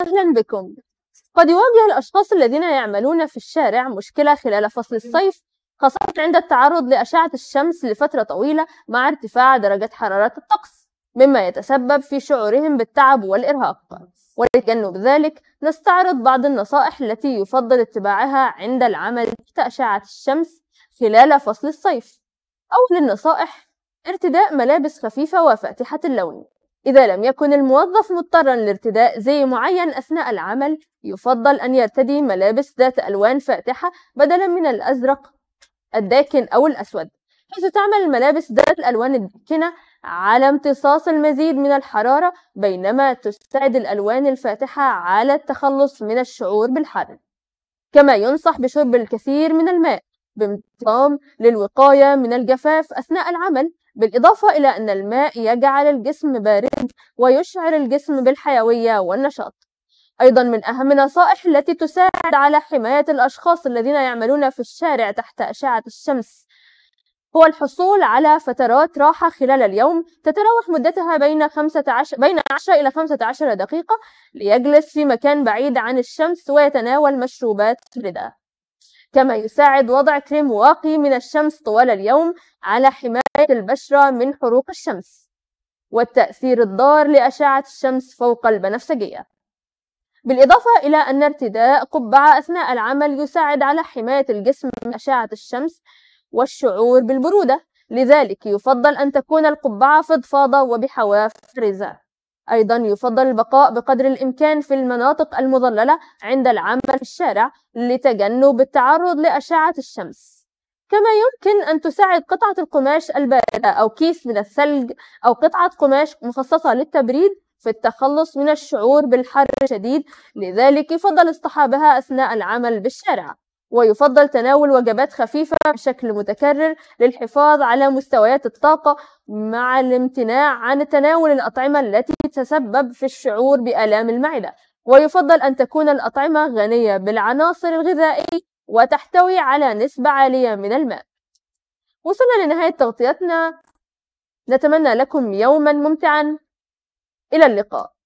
أهلا بكم قد يواجه الأشخاص الذين يعملون في الشارع مشكلة خلال فصل الصيف خاصة عند التعرض لأشعة الشمس لفترة طويلة مع ارتفاع درجة حرارة الطقس مما يتسبب في شعورهم بالتعب والإرهاق ولتجنب ذلك نستعرض بعض النصائح التي يفضل اتباعها عند العمل تحت أشعة الشمس خلال فصل الصيف أول النصائح ارتداء ملابس خفيفة وفاتحة اللون إذا لم يكن الموظف مضطرا لارتداء زي معين أثناء العمل يفضل أن يرتدي ملابس ذات ألوان فاتحة بدلا من الأزرق الداكن أو الأسود حيث تعمل الملابس ذات الألوان الداكنة على امتصاص المزيد من الحرارة بينما تساعد الألوان الفاتحة على التخلص من الشعور بالحر كما ينصح بشرب الكثير من الماء بانتظام للوقاية من الجفاف أثناء العمل بالإضافة إلى أن الماء يجعل الجسم بارد ويشعر الجسم بالحيوية والنشاط أيضا من أهم النصائح التي تساعد على حماية الأشخاص الذين يعملون في الشارع تحت أشعة الشمس هو الحصول على فترات راحة خلال اليوم تتراوح مدتها بين 15 بين 10 إلى 15 دقيقة ليجلس في مكان بعيد عن الشمس ويتناول مشروبات باردة. كما يساعد وضع كريم واقي من الشمس طوال اليوم على حماية البشرة من حروق الشمس والتأثير الضار لأشعة الشمس فوق البنفسجية بالإضافة إلى أن ارتداء قبعة أثناء العمل يساعد على حماية الجسم من أشعة الشمس والشعور بالبرودة لذلك يفضل أن تكون القبعة فضفاضة وبحواف رزاق أيضا يفضل البقاء بقدر الإمكان في المناطق المظللة عند العمل في الشارع لتجنب التعرض لأشعة الشمس كما يمكن أن تساعد قطعة القماش الباردة أو كيس من الثلج أو قطعة قماش مخصصة للتبريد في التخلص من الشعور بالحر الشديد لذلك يفضل اصطحابها أثناء العمل بالشارع ويفضل تناول وجبات خفيفة بشكل متكرر للحفاظ على مستويات الطاقة مع الامتناع عن تناول الأطعمة التي تسبب في الشعور بآلام المعدة ويفضل أن تكون الأطعمة غنية بالعناصر الغذائية وتحتوي على نسبة عالية من الماء وصلنا لنهاية تغطيتنا نتمنى لكم يوما ممتعا إلى اللقاء